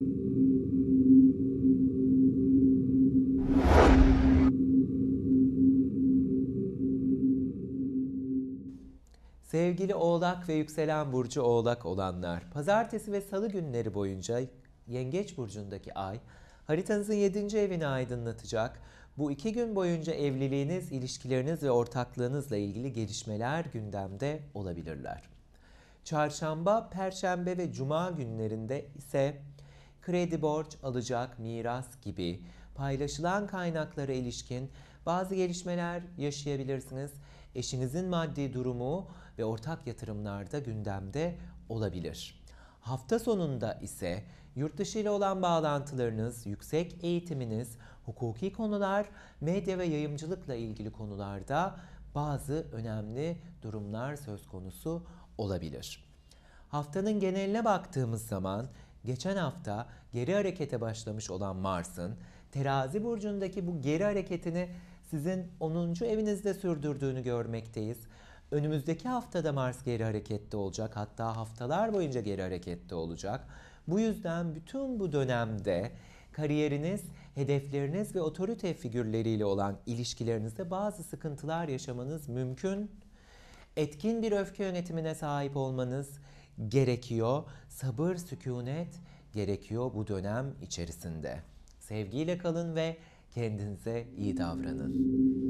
Sevgili Oğlak ve yükselen burcu Oğlak olanlar, pazartesi ve salı günleri boyunca Yengeç burcundaki ay haritanızın 7. evini aydınlatacak. Bu iki gün boyunca evliliğiniz, ilişkileriniz ve ortaklığınızla ilgili gelişmeler gündemde olabilirler. Çarşamba, perşembe ve cuma günlerinde ise kredi borç alacak, miras gibi paylaşılan kaynaklara ilişkin bazı gelişmeler yaşayabilirsiniz. Eşinizin maddi durumu ve ortak yatırımlarda gündemde olabilir. Hafta sonunda ise yurt dışı ile olan bağlantılarınız, yüksek eğitiminiz, hukuki konular, medya ve yayımcılıkla ilgili konularda bazı önemli durumlar söz konusu olabilir. Haftanın geneline baktığımız zaman geçen hafta geri harekete başlamış olan Mars'ın terazi burcundaki bu geri hareketini sizin 10. evinizde sürdürdüğünü görmekteyiz. Önümüzdeki haftada Mars geri harekette olacak. Hatta haftalar boyunca geri harekette olacak. Bu yüzden bütün bu dönemde kariyeriniz, hedefleriniz ve otorite figürleriyle olan ilişkilerinizde bazı sıkıntılar yaşamanız mümkün etkin bir öfke yönetimine sahip olmanız gerekiyor. Sabır, sükunet gerekiyor bu dönem içerisinde. Sevgiyle kalın ve kendinize iyi davranın.